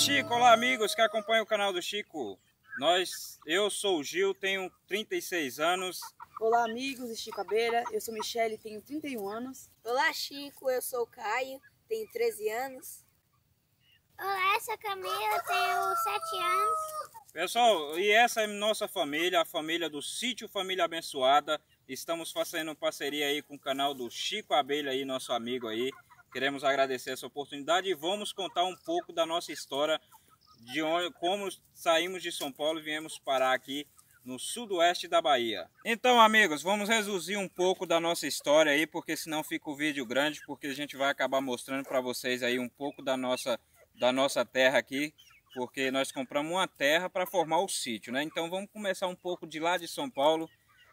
Chico! Olá, amigos que acompanham o canal do Chico. Nós, eu sou o Gil, tenho 36 anos. Olá, amigos de Chico Abeira. Eu sou Michele, tenho 31 anos. Olá, Chico. Eu sou o Caio, tenho 13 anos. Olá, eu sou a Camila, tenho 7 anos. Pessoal, e essa é nossa família, a família do Sítio Família Abençoada. Estamos fazendo parceria aí com o canal do Chico Abelha aí, nosso amigo aí. Queremos agradecer essa oportunidade e vamos contar um pouco da nossa história, de onde, como saímos de São Paulo e viemos parar aqui no sudoeste da Bahia. Então, amigos, vamos reduzir um pouco da nossa história aí, porque senão fica o vídeo grande, porque a gente vai acabar mostrando para vocês aí um pouco da nossa, da nossa terra aqui, porque nós compramos uma terra para formar o sítio, né? Então vamos começar um pouco de lá de São Paulo,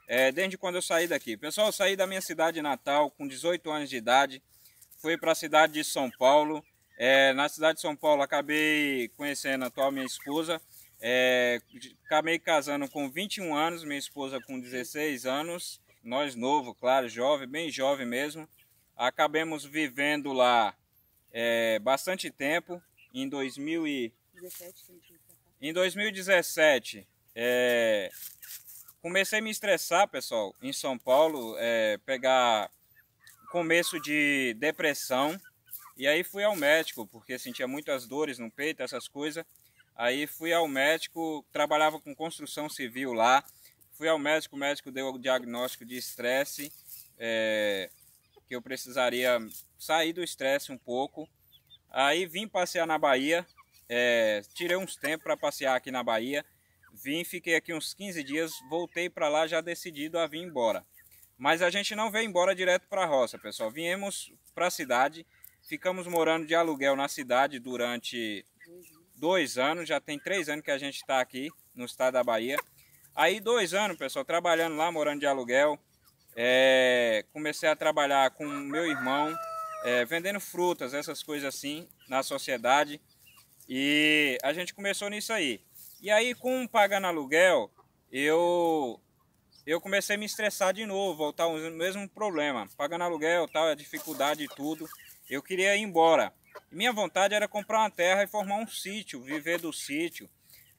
é, desde quando eu saí daqui. Pessoal, eu saí da minha cidade natal com 18 anos de idade, fui para a cidade de São Paulo. É, na cidade de São Paulo acabei conhecendo a atual minha esposa. É, acabei casando com 21 anos, minha esposa com 16 anos. Nós novo, claro, jovem, bem jovem mesmo. Acabemos vivendo lá é, bastante tempo. Em 2000 e... 17, em 2017, é, comecei a me estressar, pessoal, em São Paulo, é, pegar começo de depressão. E aí fui ao médico, porque sentia muitas dores no peito, essas coisas. Aí fui ao médico, trabalhava com construção civil lá. Fui ao médico, o médico deu o diagnóstico de estresse, é, que eu precisaria sair do estresse um pouco. Aí vim passear na Bahia, é, tirei uns tempos para passear aqui na Bahia. Vim, fiquei aqui uns 15 dias, voltei para lá já decidido a vir embora. Mas a gente não veio embora direto para a roça, pessoal. Viemos para a cidade, ficamos morando de aluguel na cidade durante dois anos. Já tem três anos que a gente está aqui no estado da Bahia. Aí dois anos, pessoal, trabalhando lá, morando de aluguel. É, comecei a trabalhar com meu irmão, é, vendendo frutas, essas coisas assim, na sociedade. E a gente começou nisso aí. E aí, com pagando aluguel, eu eu comecei a me estressar de novo, voltar o mesmo problema, pagando aluguel, tal, a dificuldade e tudo. Eu queria ir embora. Minha vontade era comprar uma terra e formar um sítio, viver do sítio,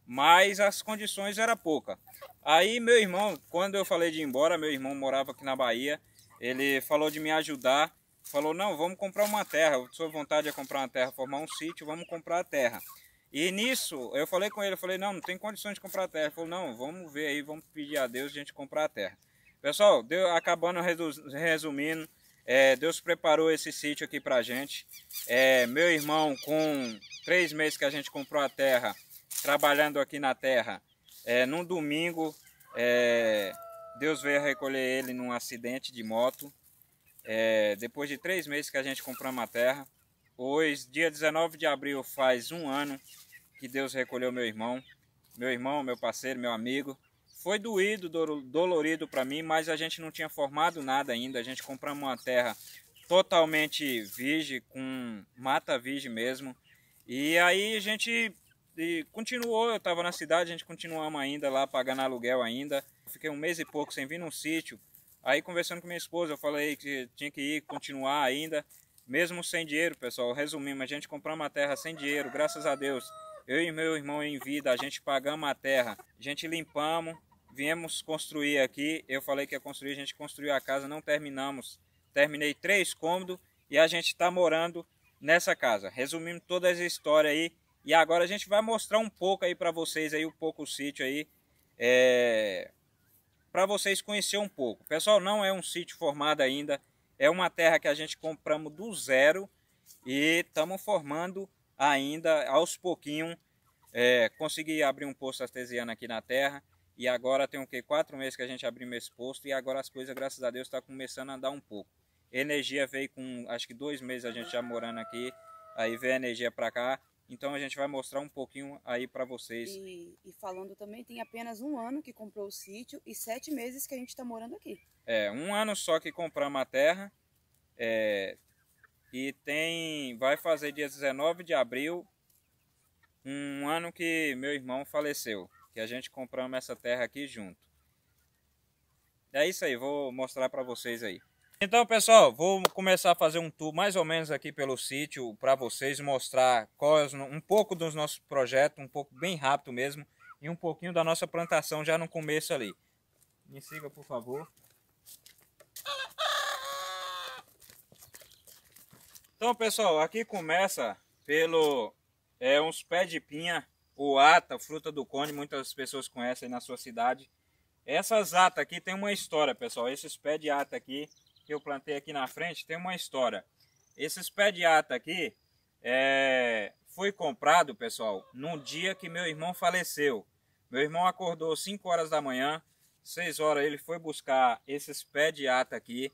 mas as condições era pouca. Aí meu irmão, quando eu falei de ir embora, meu irmão morava aqui na Bahia, ele falou de me ajudar, falou, não, vamos comprar uma terra, sua vontade é comprar uma terra, formar um sítio, vamos comprar a terra. E nisso, eu falei com ele, eu falei, não, não tem condições de comprar terra. Ele falou, não, vamos ver aí, vamos pedir a Deus a gente comprar a terra. Pessoal, deu, acabando resumindo, é, Deus preparou esse sítio aqui pra gente. É, meu irmão, com três meses que a gente comprou a terra, trabalhando aqui na terra, é, num domingo, é, Deus veio recolher ele num acidente de moto. É, depois de três meses que a gente comprou a terra, Hoje, dia 19 de abril, faz um ano que Deus recolheu meu irmão. Meu irmão, meu parceiro, meu amigo. Foi doído, dolorido para mim, mas a gente não tinha formado nada ainda. A gente compramos uma terra totalmente virgem, com mata virgem mesmo. E aí a gente continuou, eu estava na cidade, a gente continuamos ainda lá, pagando aluguel ainda. Fiquei um mês e pouco sem vir num sítio. Aí conversando com minha esposa, eu falei que tinha que ir, continuar ainda mesmo sem dinheiro, pessoal, resumindo, a gente comprou uma terra sem dinheiro, graças a Deus. Eu e meu irmão em vida, a gente pagamos a terra, a gente limpamos, viemos construir aqui. Eu falei que ia construir, a gente construiu a casa, não terminamos. Terminei três cômodos e a gente está morando nessa casa. Resumindo toda essa história aí. E agora a gente vai mostrar um pouco aí para vocês aí, um pouco o sítio aí. É... Para vocês conhecer um pouco. Pessoal, não é um sítio formado ainda. É uma terra que a gente compramos do zero e estamos formando ainda aos pouquinhos. É, consegui abrir um posto artesiano aqui na terra e agora tem o que? Quatro meses que a gente abriu esse posto e agora as coisas, graças a Deus, estão tá começando a andar um pouco. Energia veio com acho que dois meses a gente já morando aqui, aí veio a energia para cá então a gente vai mostrar um pouquinho aí para vocês. E, e, falando também, tem apenas um ano que comprou o sítio e sete meses que a gente está morando aqui. É, um ano só que compramos a terra. É, e tem, vai fazer dia 19 de abril, um ano que meu irmão faleceu. Que a gente compramos essa terra aqui junto. É isso aí, vou mostrar para vocês aí. Então, pessoal, vou começar a fazer um tour mais ou menos aqui pelo sítio para vocês mostrar quais, um pouco dos nossos projetos, um pouco bem rápido mesmo, e um pouquinho da nossa plantação já no começo ali. Me siga, por favor. Então, pessoal, aqui começa pelo é, uns pés de pinha, o ata, fruta do cone, muitas pessoas conhecem na sua cidade. Essas atas aqui tem uma história, pessoal. Esses pés de ata aqui que eu plantei aqui na frente tem uma história. Esses pé de ata aqui é, foi comprado, pessoal, num dia que meu irmão faleceu. Meu irmão acordou 5 horas da manhã, 6 horas ele foi buscar esses pé de ata aqui.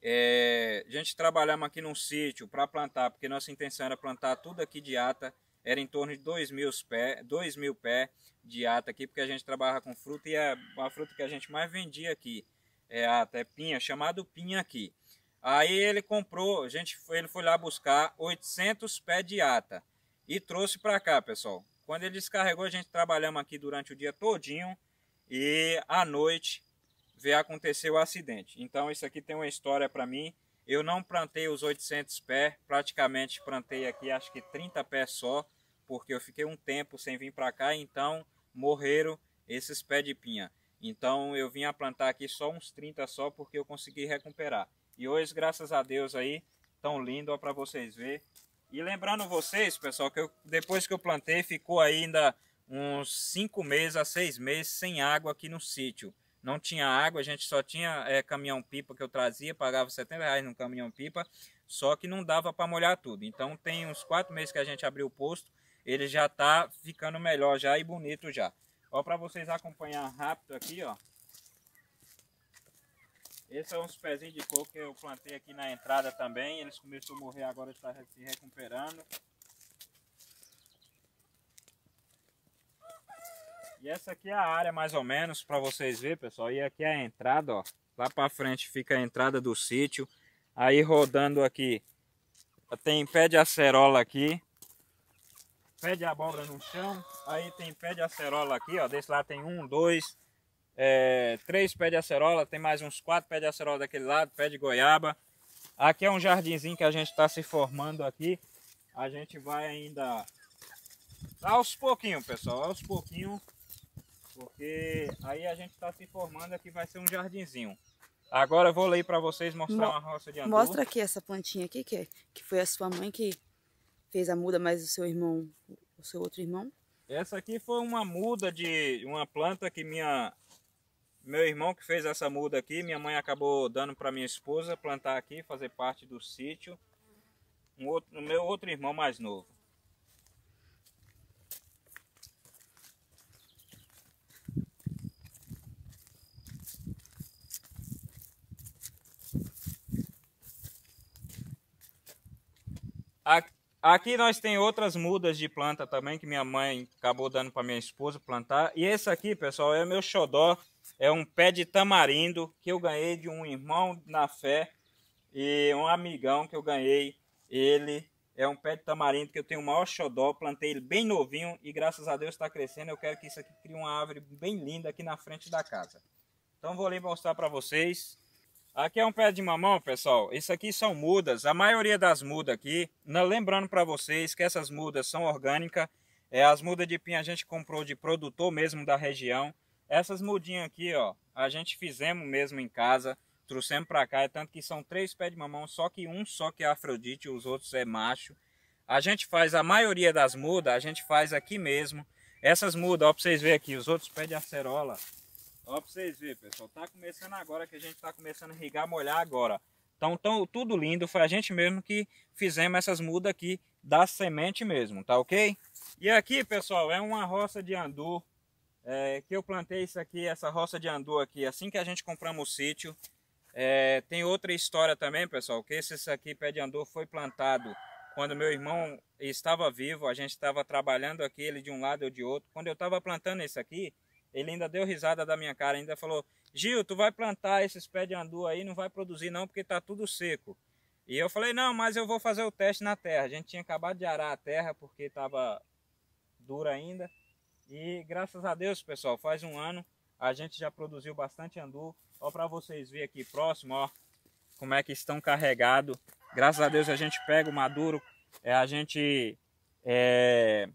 É, a gente trabalhava aqui num sítio para plantar, porque nossa intenção era plantar tudo aqui de ata. Era em torno de 2 mil, pé, mil pé de ata aqui, porque a gente trabalha com fruta e é a fruta que a gente mais vendia aqui é até Pinha, chamado Pinha aqui. Aí ele comprou, a gente foi, ele foi lá buscar 800 pés de ata e trouxe para cá, pessoal. Quando ele descarregou, a gente trabalhamos aqui durante o dia todinho e à noite veio acontecer o acidente. Então isso aqui tem uma história para mim. Eu não plantei os 800 pés praticamente plantei aqui acho que 30 pés só, porque eu fiquei um tempo sem vir para cá, então morreram esses pés de pinha. Então eu vim a plantar aqui só uns 30 só porque eu consegui recuperar. E hoje, graças a Deus aí, tão lindo para vocês ver. E lembrando vocês, pessoal, que eu, depois que eu plantei, ficou ainda uns 5 meses a 6 meses sem água aqui no sítio. Não tinha água, a gente só tinha é, caminhão-pipa que eu trazia, pagava 70 reais no caminhão-pipa, só que não dava para molhar tudo. Então tem uns 4 meses que a gente abriu o posto, ele já está ficando melhor já e bonito já. Só para vocês acompanhar rápido aqui, ó. Esses é são os pezinhos de coco que eu plantei aqui na entrada também. Eles começaram a morrer, agora está se recuperando. E essa aqui é a área mais ou menos para vocês verem, pessoal. E aqui é a entrada, ó. Lá para frente fica a entrada do sítio. Aí rodando aqui, tem pé de acerola aqui pé de abóbora no chão, aí tem pé de acerola aqui, ó, desse lado tem um, dois, é, três pés de acerola, tem mais uns quatro pés de acerola daquele lado, pé de goiaba. Aqui é um jardinzinho que a gente está se formando aqui, a gente vai ainda aos pouquinhos, pessoal, aos pouquinhos, porque aí a gente está se formando aqui, vai ser um jardinzinho. Agora eu vou ler para vocês mostrar Mo uma roça de andu. Mostra aqui essa plantinha aqui, que, que foi a sua mãe que fez a muda, mas o seu irmão, o seu outro irmão? Essa aqui foi uma muda de uma planta que minha meu irmão que fez essa muda aqui, minha mãe acabou dando para minha esposa plantar aqui, fazer parte do sítio. Um outro, o meu outro irmão mais novo. Aqui nós tem outras mudas de planta também que minha mãe acabou dando para minha esposa plantar. E esse aqui, pessoal, é meu xodó. É um pé de tamarindo que eu ganhei de um irmão na fé e um amigão que eu ganhei. Ele é um pé de tamarindo que eu tenho o maior xodó. Plantei ele bem novinho e graças a Deus está crescendo. Eu quero que isso aqui crie uma árvore bem linda aqui na frente da casa. Então vou ali mostrar para vocês. Aqui é um pé de mamão, pessoal. Isso aqui são mudas. A maioria das mudas aqui. Né, lembrando para vocês que essas mudas são orgânicas. É, as mudas de pinha a gente comprou de produtor mesmo da região. Essas mudinhas aqui, ó, a gente fizemos mesmo em casa. Trouxemos para cá. É tanto que são três pés de mamão, só que um só que é Afrodite, os outros é macho. A gente faz a maioria das mudas, a gente faz aqui mesmo. Essas mudas, ó, para vocês verem aqui, os outros pés de acerola Ó pra vocês verem, pessoal. Tá começando agora que a gente tá começando a irrigar, molhar agora. Então, tão, tudo lindo. Foi a gente mesmo que fizemos essas mudas aqui da semente mesmo, tá ok? E aqui, pessoal, é uma roça de andu. É, que eu plantei isso aqui, essa roça de andu aqui, assim que a gente compramos o sítio. É, tem outra história também, pessoal, que esse aqui, pé de andu, foi plantado quando meu irmão estava vivo, a gente estava trabalhando aqui, ele de um lado ou de outro. Quando eu estava plantando esse aqui, ele ainda deu risada da minha cara, ainda falou: Gil, tu vai plantar esses pés de andu aí, não vai produzir não, porque tá tudo seco. E eu falei: não, mas eu vou fazer o teste na terra. A gente tinha acabado de arar a terra porque tava dura ainda. E graças a Deus, pessoal, faz um ano a gente já produziu bastante andu. Ó, para vocês verem aqui próximo, ó, como é que estão carregados. Graças a Deus a gente pega o maduro, é, a gente é,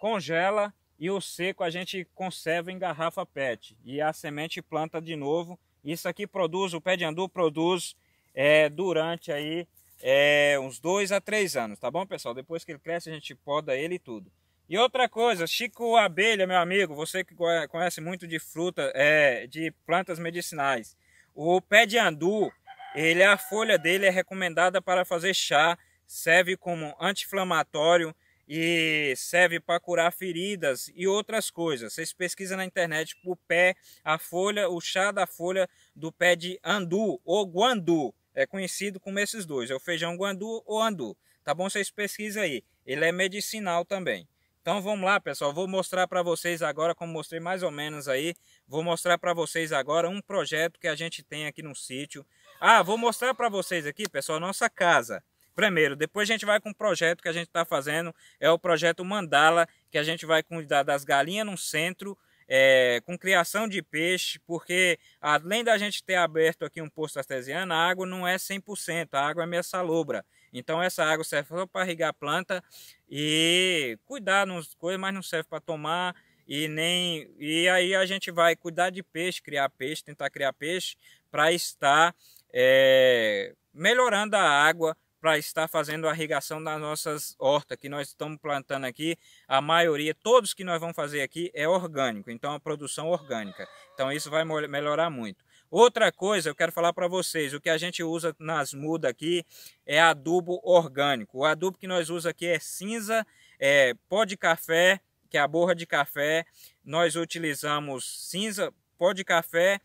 congela e o seco a gente conserva em garrafa PET e a semente planta de novo. Isso aqui produz, o pé de andu produz é, durante aí é, uns dois a três anos, tá bom pessoal? Depois que ele cresce a gente poda ele e tudo. E outra coisa, Chico abelha, meu amigo, você que conhece muito de fruta, é, de plantas medicinais. O pé de andu, ele, a folha dele é recomendada para fazer chá, serve como anti-inflamatório, e serve para curar feridas e outras coisas. Vocês pesquisam na internet o pé, a folha, o chá da folha do pé de andu ou guandu. É conhecido como esses dois, é o feijão guandu ou andu. Tá bom? Vocês pesquisam aí. Ele é medicinal também. Então vamos lá, pessoal. Vou mostrar para vocês agora, como mostrei mais ou menos aí, vou mostrar para vocês agora um projeto que a gente tem aqui no sítio. Ah, vou mostrar para vocês aqui, pessoal, nossa casa primeiro. Depois a gente vai com um projeto que a gente está fazendo, é o projeto Mandala, que a gente vai cuidar das galinhas no centro, é, com criação de peixe, porque além da gente ter aberto aqui um posto artesiano, a água não é 100%, a água é meio salobra. Então essa água serve só para irrigar a planta e cuidar nas coisas, mas não serve para tomar e nem e aí a gente vai cuidar de peixe, criar peixe, tentar criar peixe para estar é, melhorando a água para estar fazendo a irrigação das nossas hortas que nós estamos plantando aqui. A maioria, todos que nós vamos fazer aqui é orgânico, então a produção orgânica. Então isso vai melhorar muito. Outra coisa, eu quero falar para vocês, o que a gente usa nas mudas aqui é adubo orgânico. O adubo que nós usamos aqui é cinza, é pó de café, que é a borra de café. Nós utilizamos cinza, pó de café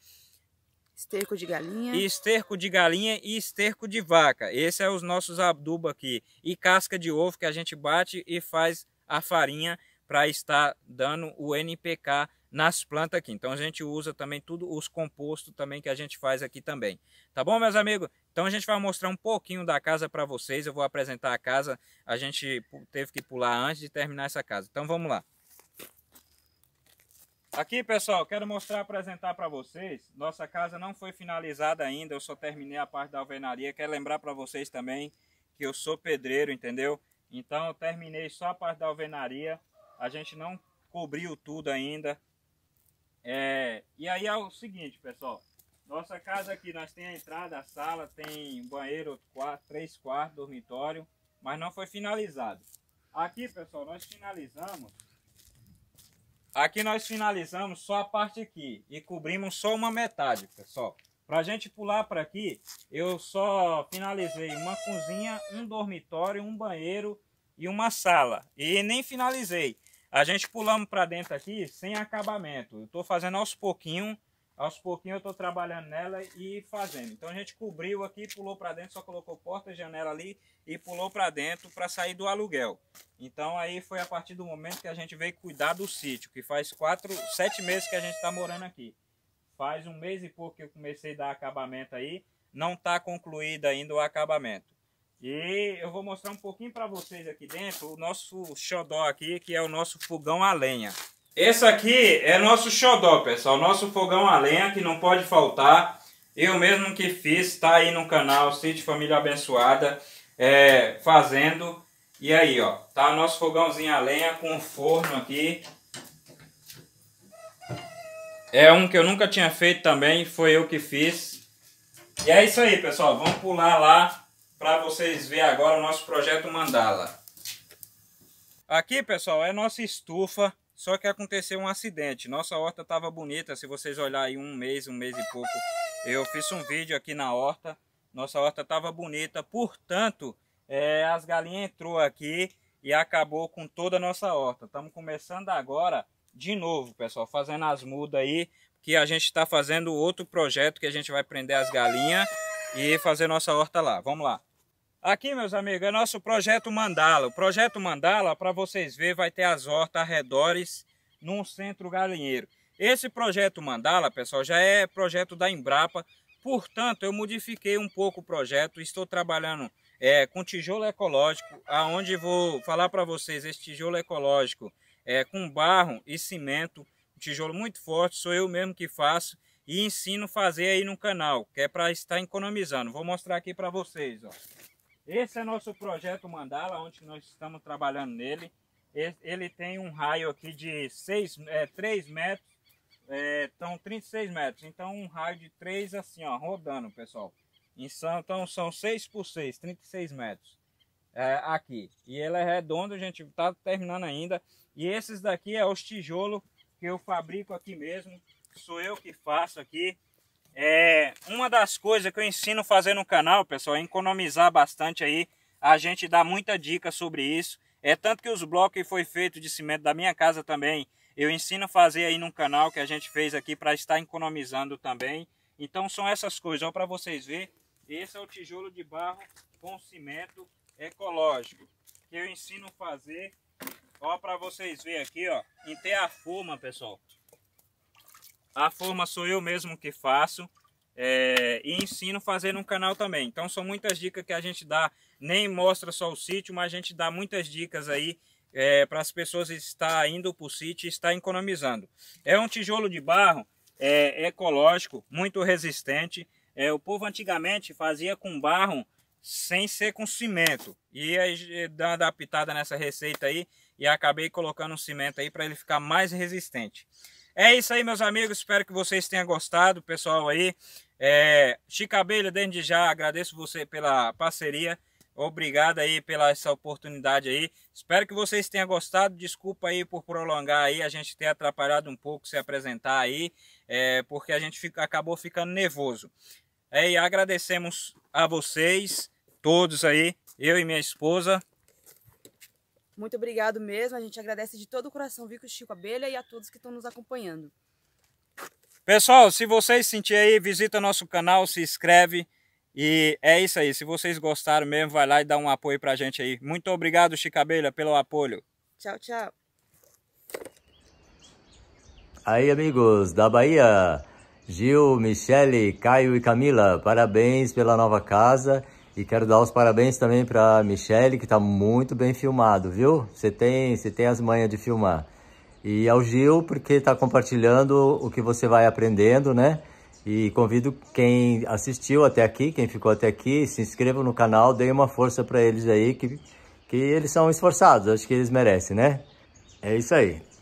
Esterco de galinha. Esterco de galinha e esterco de vaca. Esse é os nossos adubo aqui. E casca de ovo que a gente bate e faz a farinha para estar dando o NPK nas plantas aqui. Então a gente usa também tudo os compostos também que a gente faz aqui também. Tá bom, meus amigos? Então a gente vai mostrar um pouquinho da casa para vocês. Eu vou apresentar a casa. A gente teve que pular antes de terminar essa casa. Então vamos lá. Aqui, pessoal, quero mostrar, apresentar para vocês. Nossa casa não foi finalizada ainda, eu só terminei a parte da alvenaria. Quero lembrar para vocês também que eu sou pedreiro, entendeu? Então, eu terminei só a parte da alvenaria. A gente não cobriu tudo ainda. É... E aí é o seguinte, pessoal. Nossa casa aqui, nós tem a entrada, a sala, tem banheiro, três quartos, dormitório. Mas não foi finalizado. Aqui, pessoal, nós finalizamos Aqui nós finalizamos só a parte aqui e cobrimos só uma metade, pessoal. Para a gente pular para aqui, eu só finalizei uma cozinha, um dormitório, um banheiro e uma sala. E nem finalizei. A gente pulamos para dentro aqui sem acabamento. Eu estou fazendo aos pouquinhos aos pouquinhos eu estou trabalhando nela e fazendo. Então a gente cobriu aqui, pulou para dentro, só colocou porta, janela ali e pulou para dentro para sair do aluguel. Então aí foi a partir do momento que a gente veio cuidar do sítio, que faz quatro, sete meses que a gente está morando aqui. Faz um mês e pouco que eu comecei a dar acabamento aí, não está concluído ainda o acabamento. E eu vou mostrar um pouquinho para vocês aqui dentro o nosso xodó aqui, que é o nosso fogão a lenha. Esse aqui é nosso xodó, pessoal. Nosso fogão a lenha que não pode faltar. Eu mesmo que fiz, tá aí no canal Sítio Família Abençoada é, fazendo. E aí, ó, tá nosso fogãozinho a lenha com forno aqui. É um que eu nunca tinha feito também, foi eu que fiz. E é isso aí, pessoal. Vamos pular lá para vocês verem agora o nosso projeto Mandala. Aqui, pessoal, é nossa estufa só que aconteceu um acidente. Nossa horta estava bonita. Se vocês olharem um mês, um mês e pouco, eu fiz um vídeo aqui na horta. Nossa horta estava bonita. Portanto, é, as galinhas entrou aqui e acabou com toda a nossa horta. Estamos começando agora de novo, pessoal, fazendo as mudas aí. Que a gente está fazendo outro projeto que a gente vai prender as galinhas e fazer nossa horta lá. Vamos lá. Aqui, meus amigos, é nosso projeto Mandala. O projeto Mandala, para vocês verem, vai ter as hortas arredores num centro galinheiro. Esse projeto Mandala, pessoal, já é projeto da Embrapa. Portanto, eu modifiquei um pouco o projeto. Estou trabalhando é, com tijolo ecológico, aonde vou falar para vocês esse tijolo ecológico é, com barro e cimento. Um tijolo muito forte, sou eu mesmo que faço. E ensino a fazer aí no canal, que é para estar economizando. Vou mostrar aqui para vocês, ó. Esse é nosso projeto Mandala, onde nós estamos trabalhando nele. Ele tem um raio aqui de 6, é, 3 metros, é, então 36 metros. Então um raio de 3 assim, ó, rodando, pessoal. Então são 6 por 6, 36 metros é, aqui. E ele é redondo, a gente está terminando ainda. E esses daqui é os tijolos que eu fabrico aqui mesmo. Sou eu que faço aqui. É, uma das coisas que eu ensino a fazer no canal, pessoal, é economizar bastante aí. A gente dá muita dica sobre isso. É tanto que os blocos que foi feito de cimento da minha casa também, eu ensino a fazer aí no canal que a gente fez aqui para estar economizando também. Então são essas coisas, ó, para vocês ver. Esse é o tijolo de barro com cimento ecológico, que eu ensino a fazer. Ó, para vocês ver aqui, ó, em ter a forma, pessoal. A forma sou eu mesmo que faço é, e ensino fazer no canal também. Então são muitas dicas que a gente dá, nem mostra só o sítio, mas a gente dá muitas dicas aí é, para as pessoas estar indo para o sítio e estar economizando. É um tijolo de barro é, é ecológico, muito resistente. É, o povo antigamente fazia com barro sem ser com cimento. E aí, é, uma adaptada nessa receita aí, e acabei colocando um cimento aí para ele ficar mais resistente. É isso aí, meus amigos. Espero que vocês tenham gostado, pessoal aí. É, Chica Abelha, desde já agradeço você pela parceria. Obrigado aí pela essa oportunidade aí. Espero que vocês tenham gostado. Desculpa aí por prolongar aí, a gente ter atrapalhado um pouco se apresentar aí, é, porque a gente fica, acabou ficando nervoso. É, e agradecemos a vocês, todos aí, eu e minha esposa, muito obrigado mesmo. A gente agradece de todo o coração, Vico Chico Abelha e a todos que estão nos acompanhando. Pessoal, se vocês sentirem, aí, visita nosso canal, se inscreve. E é isso aí. Se vocês gostaram mesmo, vai lá e dá um apoio pra gente aí. Muito obrigado, Chico Abelha, pelo apoio. Tchau, tchau. Aí, amigos da Bahia, Gil, Michele, Caio e Camila, parabéns pela nova casa e quero dar os parabéns também para Michele, que está muito bem filmado, viu? Você tem, você tem as manhas de filmar. E ao Gil, porque está compartilhando o que você vai aprendendo, né? E convido quem assistiu até aqui, quem ficou até aqui, se inscreva no canal, dê uma força para eles aí, que, que eles são esforçados, acho que eles merecem, né? É isso aí.